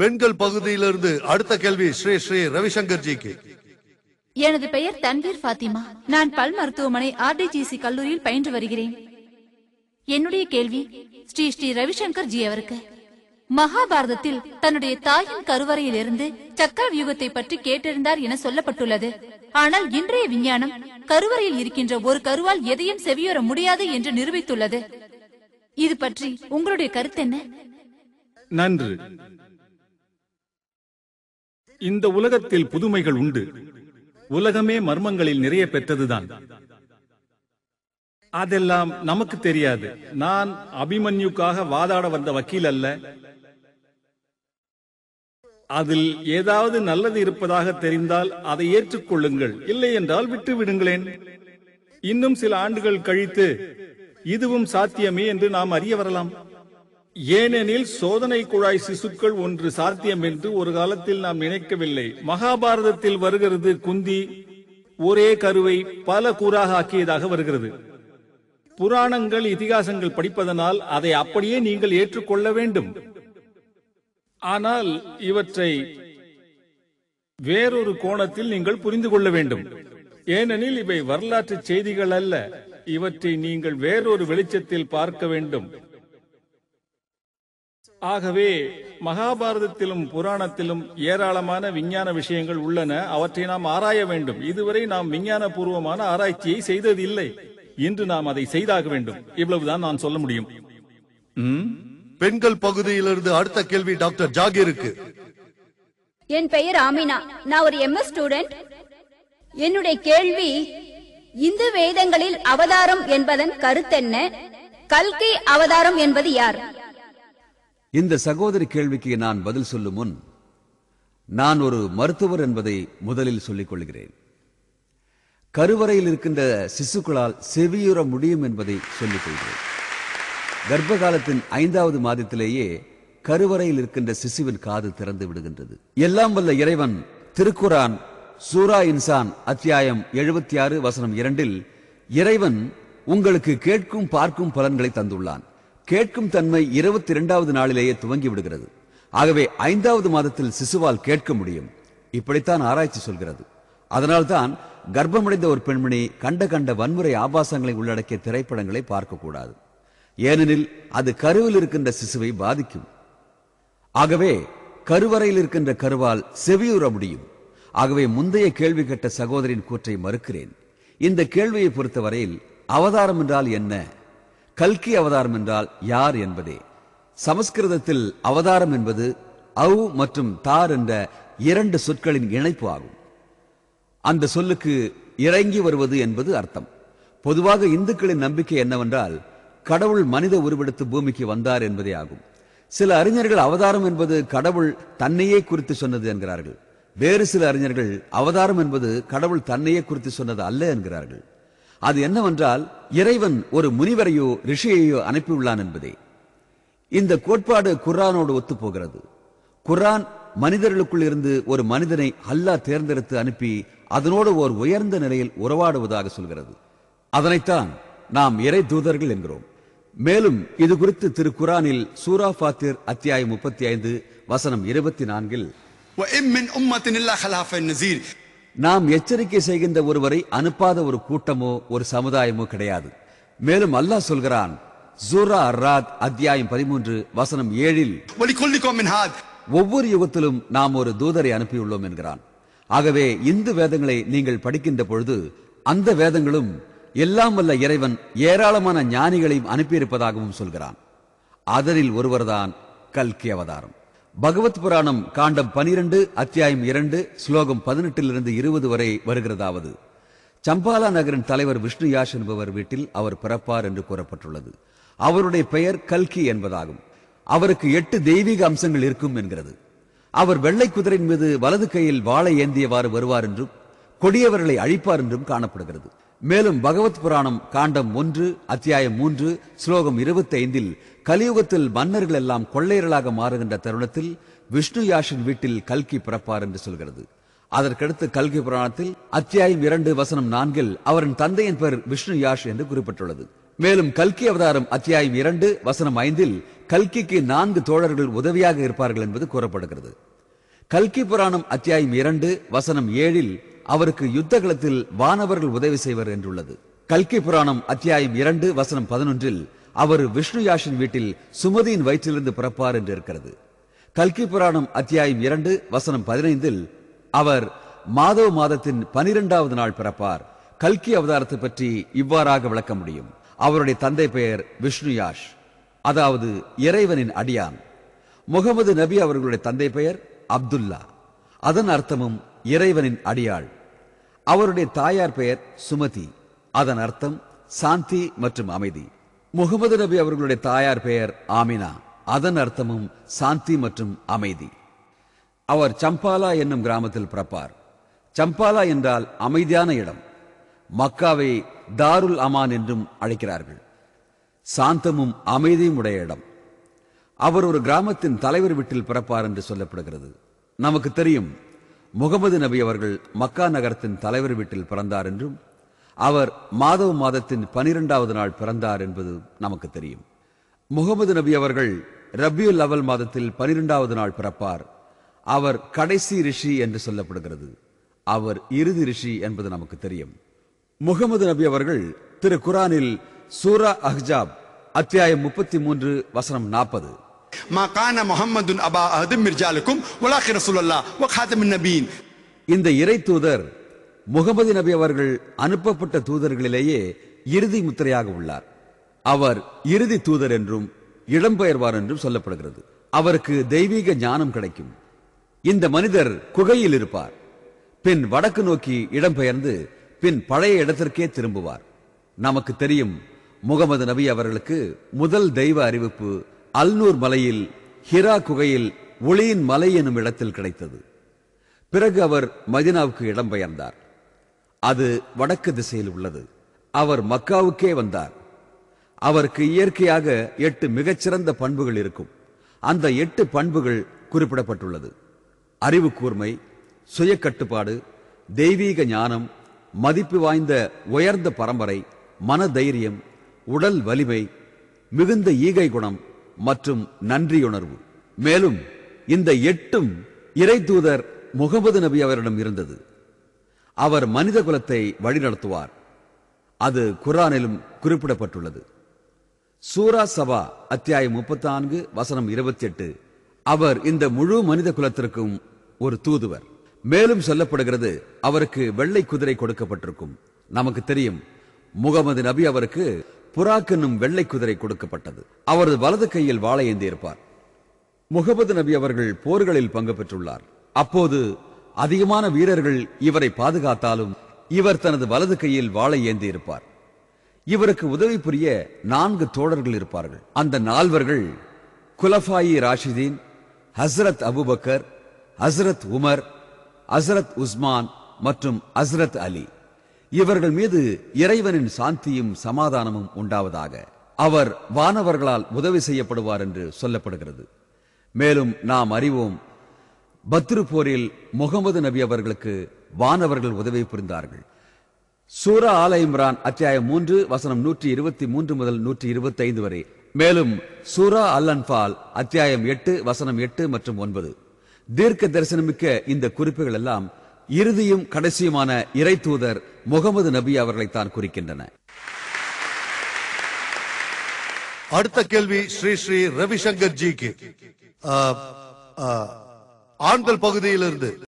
பெண்கள் பகுதியிலிருந்து அடுத்த கேள்வி ஸ்ரீ ஸ்ரீ ரவிசங்கர் ஜிக்கு எனது பெயர் தன்வீர் பாத்திமா நான் பல் மருத்துவமனை ஆர்டிஜிசி கல்லூரியில் பயின்று வருகிறேன் என்னுடைய கேள்வி ஸ்ரீ ஸ்ரீ ரவிசங்கர் ஜி அவருக்கு மகாபாரதத்தில் தன்னுடைய தாயின் கருவறையிலிருந்து சக்கரவியூகத்தை பற்றி கேட்டிருந்தார் என சொல்லப்பட்டுள்ளது ஆனால் இன்றைய விஞ்ஞானம் கருவறையில் இருக்கின்ற ஒரு கருவால் எதையும் செவியுற முடியாது என்று நிரூபித்துள்ளது இது பற்றி உங்களுடைய கருத்து என்ன நன்று இந்த உலகத்தில் புதுமைகள் உண்டு உலகமே மர்மங்களில் நிறைய பெற்றதுதான் அதெல்லாம் நமக்கு தெரியாது நான் அபிமன்யுக்காக வாதாட வந்த வக்கீல் அல்ல அதில் ஏதாவது நல்லது இருப்பதாக தெரிந்தால் அதை ஏற்றுக்கொள்ளுங்கள் இல்லை என்றால் விட்டு விடுங்களேன் இன்னும் சில ஆண்டுகள் கழித்து இதுவும் சாத்தியமே என்று நாம் அறிய வரலாம் ஏனெனில் சோதனை குழாய் சிசுக்கள் ஒன்று சாத்தியம் என்று ஒரு காலத்தில் நாம் நினைக்கவில்லை மகாபாரதத்தில் வருகிறது குந்தி ஒரே கருவை பல கூறாக ஆக்கியதாக வருகிறது புராணங்கள் இதிகாசங்கள் படிப்பதனால் அதை அப்படியே நீங்கள் ஏற்றுக்கொள்ள வேண்டும் ஆனால் இவற்றை வேறொரு கோணத்தில் நீங்கள் புரிந்து கொள்ள வேண்டும் ஏனெனில் இவை வரலாற்று செய்திகள் அல்ல இவற்றை நீங்கள் வேறொரு வெளிச்சத்தில் பார்க்க வேண்டும் ஆகவே மகாபாரதத்திலும் புராணத்திலும் ஏராளமான விஞ்ஞான விஷயங்கள் உள்ளன அவற்றை நாம் ஆராய வேண்டும் இதுவரை நாம் விஞ்ஞான பூர்வமான ஆராய்ச்சியை செய்ததில்லை இன்று நாம் அதை செய்தாக வேண்டும் இவ்வளவுதான் நான் சொல்ல முடியும் பெண்கள் பகுதியிலிருந்து அடுத்த கேள்வி டாக்டர் ஜாகிருக்கு என் பெயர் ஆமினா நான் ஒரு எம்எஸ் ஸ்டூடெண்ட் என்னுடைய கேள்வி இந்து வேதங்களில் அவதாரம் என்பதன் கருத்தென்ன கல்கி அவதாரம் என்பது யார் இந்த சகோதரி கேள்விக்கு நான் பதில் சொல்லும் முன் நான் ஒரு மருத்துவர் என்பதை முதலில் சொல்லிக் கொள்கிறேன் கருவறையில் இருக்கின்ற சிசுக்களால் செவியுற முடியும் என்பதை சொல்லிக் கொள்கிறேன் கர்ப்ப காலத்தின் ஐந்தாவது மாதத்திலேயே கருவறையில் இருக்கின்ற சிசுவின் காது திறந்து விடுகின்றது எல்லாம் வல்ல இறைவன் திருக்குரான் சூரா இன்சான் அத்தியாயம் எழுபத்தி ஆறு வசனம் இரண்டில் இறைவன் உங்களுக்கு கேட்கும் பார்க்கும் பலன்களை தந்துள்ளான் கேட்கும் தன்மை இருபத்தி இரண்டாவது நாளிலேயே துவங்கி விடுகிறது ஆகவே ஐந்தாவது மாதத்தில் சிசுவால் கேட்க முடியும் இப்படித்தான் ஆராய்ச்சி சொல்கிறது அதனால்தான் கர்ப்பமடைந்த ஒரு பெண்மணி கண்ட கண்ட வன்முறை ஆபாசங்களை உள்ளடக்கிய திரைப்படங்களை பார்க்கக்கூடாது ஏனெனில் அது கருவில் இருக்கின்ற சிசுவை பாதிக்கும் ஆகவே கருவறையில் இருக்கின்ற கருவால் செவியுற முடியும் ஆகவே முந்தைய கேள்வி கேட்ட சகோதரின் கூற்றை மறுக்கிறேன் இந்த கேள்வியை பொறுத்தவரையில் அவதாரம் என்றால் என்ன கல்கி அவதாரம் என்றால் யார் என்பதே சமஸ்கிருதத்தில் அவதாரம் என்பது அவ் மற்றும் தார் என்ற இரண்டு சொற்களின் இணைப்பு ஆகும் அந்த சொல்லுக்கு இறங்கி வருவது என்பது அர்த்தம் பொதுவாக இந்துக்களின் நம்பிக்கை என்னவென்றால் கடவுள் மனித உருவெடுத்து பூமிக்கு வந்தார் என்பதே ஆகும் சில அறிஞர்கள் அவதாரம் என்பது கடவுள் தன்னையே குறித்து சொன்னது என்கிறார்கள் வேறு சில அறிஞர்கள் அவதாரம் என்பது கடவுள் தன்னையே குறித்து சொன்னது அல்ல என்கிறார்கள் அது என்னவென்றால் இறைவன் ஒரு முனிவரையோ ரிஷியையோ அனுப்பியுள்ளான் என்பதே இந்த கோட்பாடு குர்ரானோடு ஒத்துப்போகிறது குர்ரான் மனிதர்களுக்குள் இருந்து ஒரு மனிதனை அல்லா தேர்ந்தெடுத்து அனுப்பி அதனோடு ஓர் உயர்ந்த நிலையில் உறவாடுவதாக சொல்கிறது அதனைத்தான் நாம் இறை தூதர்கள் என்கிறோம் மேலும் இது குறித்து திரு குரானில் சூரா ஃபாத்திர் அத்தியாயம் முப்பத்தி ஐந்து வசனம் இருபத்தி நான்கில் நாம் எச்சரிக்கை செய்கின்ற ஒருவரை அனுப்பாத ஒரு கூட்டமோ ஒரு சமுதாயமோ கிடையாது மேலும் அல்லாஹ் சொல்கிறான் ஜூரா அர்ராத் அத்தியாயம் பதிமூன்று வசனம் ஏழில் ஒவ்வொரு யுகத்திலும் நாம் ஒரு தூதரை அனுப்பியுள்ளோம் என்கிறான் ஆகவே இந்து வேதங்களை நீங்கள் படிக்கின்ற பொழுது அந்த வேதங்களும் எல்லாம் வல்ல இறைவன் ஏராளமான ஞானிகளையும் அனுப்பியிருப்பதாகவும் சொல்கிறான் அதனில் ஒருவர்தான் கல்கி அவதாரம் பகவத் புராணம் காண்டம் பனிரெண்டு அத்தியாயம் இரண்டு ஸ்லோகம் பதினெட்டிலிருந்து இருபது வரை வருகிறதாவது சம்பாலா நகரின் தலைவர் விஷ்ணு யாஷ் என்பவர் வீட்டில் அவர் பிறப்பார் என்று கூறப்பட்டுள்ளது அவருடைய பெயர் கல்கி என்பதாகும் அவருக்கு எட்டு தெய்வீக அம்சங்கள் இருக்கும் என்கிறது அவர் வெள்ளை குதிரையின் மீது வலது கையில் வாழை ஏந்தியவாறு வருவார் என்றும் கொடியவர்களை அழிப்பார் என்றும் காணப்படுகிறது மேலும் பகவத் புராணம் காண்டம் ஒன்று அத்தியாயம் மூன்று ஸ்லோகம் இருபத்தி ஐந்தில் கலியுகத்தில் மன்னர்கள் எல்லாம் கொள்ளையர்களாக மாறுகின்ற தருணத்தில் விஷ்ணு யாஷின் வீட்டில் கல்கி பிறப்பார் என்று சொல்கிறது அதற்கடுத்து கல்கி புராணத்தில் அத்தியாயம் இரண்டு வசனம் நான்கில் அவரின் தந்தையின் பெயர் விஷ்ணு யாஷ் என்று குறிப்பிட்டுள்ளது மேலும் கல்கி அவதாரம் அத்தியாயம் இரண்டு வசனம் ஐந்தில் கல்கிக்கு நான்கு தோழர்கள் உதவியாக இருப்பார்கள் என்பது கூறப்படுகிறது கல்கி புராணம் அத்தியாயம் இரண்டு வசனம் ஏழில் அவருக்கு யுத்த களத்தில் வானவர்கள் உதவி செய்வர் என்றுள்ளது கல்கி புராணம் அத்தியாயம் இரண்டு வசனம் பதினொன்றில் அவர் விஷ்ணு யாஷின் வீட்டில் சுமதியின் வயிற்றிலிருந்து பிறப்பார் என்று இருக்கிறது கல்கி புராணம் அத்தியாயம் இரண்டு வசனம் பதினைந்தில் அவர் மாதவ மாதத்தின் பனிரெண்டாவது நாள் பிறப்பார் கல்கி அவதாரத்தை பற்றி இவ்வாறாக விளக்க முடியும் அவருடைய தந்தை பெயர் விஷ்ணு யாஷ் அதாவது இறைவனின் அடியான் முகமது நபி அவர்களுடைய தந்தை பெயர் அப்துல்லா அதன் அர்த்தமும் இறைவனின் அடியாள் அவருடைய தாயார் பெயர் சுமதி அதன் அர்த்தம் சாந்தி மற்றும் அமைதி முகமது நபி அவர்களுடைய தாயார் பெயர் ஆமினா அதன் அர்த்தமும் சாந்தி மற்றும் அமைதி அவர் சம்பாலா என்னும் கிராமத்தில் பிறப்பார் சம்பாலா என்றால் அமைதியான இடம் மக்காவை தாருல் அமான் என்றும் அழைக்கிறார்கள் சாந்தமும் அமைதியும் உடைய இடம் அவர் ஒரு கிராமத்தின் தலைவர் வீட்டில் பிறப்பார் என்று சொல்லப்படுகிறது நமக்கு தெரியும் முகமது நபி அவர்கள் மக்கா நகரத்தின் தலைவர் வீட்டில் பிறந்தார் என்றும் அவர் மாதவ மாதத்தின் பனிரெண்டாவது நாள் பிறந்தார் என்பது நமக்கு தெரியும் முகமது நபி அவர்கள் ரபியுல் அவல் மாதத்தில் பனிரெண்டாவது நாள் பிறப்பார் அவர் கடைசி ரிஷி என்று சொல்லப்படுகிறது அவர் இறுதி ரிஷி என்பது நமக்கு தெரியும் முகமது நபி அவர்கள் திரு குரானில் சூரா அஹ்ஜாப் அத்தியாயம் முப்பத்தி மூன்று வசனம் நாற்பது மகான முகமது அபா அஹது மிர்ஜாலுக்கும் உலாஹி நபீன் இந்த இறை தூதர் முகமது நபி அவர்கள் அனுப்பப்பட்ட தூதர்களிலேயே இறுதி முத்திரையாக உள்ளார் அவர் இறுதி தூதர் என்றும் இடம்பெயர்வார் என்றும் சொல்லப்படுகிறது அவருக்கு தெய்வீக ஞானம் கிடைக்கும் இந்த மனிதர் குகையில் இருப்பார் பின் வடக்கு நோக்கி இடம்பெயர்ந்து பின் பழைய இடத்திற்கே திரும்புவார் நமக்கு தெரியும் முகமது நபி அவர்களுக்கு முதல் தெய்வ அறிவிப்பு அல்நூர் மலையில் ஹிரா குகையில் ஒளியின் மலை எனும் இடத்தில் கிடைத்தது பிறகு அவர் மதினாவுக்கு இடம்பெயர்ந்தார் அது வடக்கு திசையில் உள்ளது அவர் மக்காவுக்கே வந்தார் அவருக்கு இயற்கையாக எட்டு மிகச்சிறந்த பண்புகள் இருக்கும் அந்த எட்டு பண்புகள் குறிப்பிடப்பட்டுள்ளது அறிவு கூர்மை சுய கட்டுப்பாடு தெய்வீக ஞானம் மதிப்பு வாய்ந்த உயர்ந்த பரம்பரை மன தைரியம் உடல் வலிமை மிகுந்த ஈகை குணம் மற்றும் நன்றியுணர்வு மேலும் இந்த எட்டும் இறை தூதர் முகமது நபி அவரிடம் இருந்தது அவர் மனித குலத்தை வழிநடத்துவார் அது குரானிலும் குறிப்பிடப்பட்டுள்ளது சூரா சபா அத்தியாயம் முப்பத்தி நான்கு வசனம் இருபத்தி எட்டு அவர் இந்த முழு மனித குலத்திற்கும் ஒரு தூதுவர் மேலும் சொல்லப்படுகிறது அவருக்கு வெள்ளை குதிரை கொடுக்கப்பட்டிருக்கும் நமக்கு தெரியும் முகமது நபி அவருக்கு என்னும் வெள்ளை குதிரை கொடுக்கப்பட்டது அவரது வலது கையில் வாழை ஏந்தியிருப்பார் முகமது நபி அவர்கள் போர்களில் பங்கு பெற்றுள்ளார் அப்போது அதிகமான வீரர்கள் இவரை பாதுகாத்தாலும் இவர் தனது வலது கையில் வாழை ஏந்தியிருப்பார் இவருக்கு உதவி புரிய நான்கு தோழர்கள் இருப்பார்கள் அந்த நால்வர்கள் குலஃபாயி ராஷிதீன் ஹசரத் அபுபக்கர் ஹசரத் உமர் ஹசரத் உஸ்மான் மற்றும் ஹசரத் அலி இவர்கள் மீது இறைவனின் சாந்தியும் சமாதானமும் உண்டாவதாக அவர் வானவர்களால் உதவி செய்யப்படுவார் என்று சொல்லப்படுகிறது மேலும் நாம் அறிவோம் பத்ரு போரில் முகமது நபி அவர்களுக்கு வானவர்கள் உதவி புரிந்தார்கள் சூரா ஆல இம்ரான் அத்தியாயம் மூன்று வசனம் நூற்றி இருபத்தி மூன்று முதல் நூற்றி இருபத்தி ஐந்து வரை மேலும் சூரா அல் அன்பால் அத்தியாயம் எட்டு வசனம் எட்டு மற்றும் ஒன்பது தீர்க்க தரிசனமிக்க இந்த குறிப்புகள் எல்லாம் இறுதியும் கடைசியுமான இறை தூதர் முகமது நபி அவர்களை தான் குறிக்கின்றன அடுத்த கேள்வி ஸ்ரீ ஸ்ரீ ரவிசங்கர் ஜிக்கு ஆண்கள் பகுதியிலிருந்து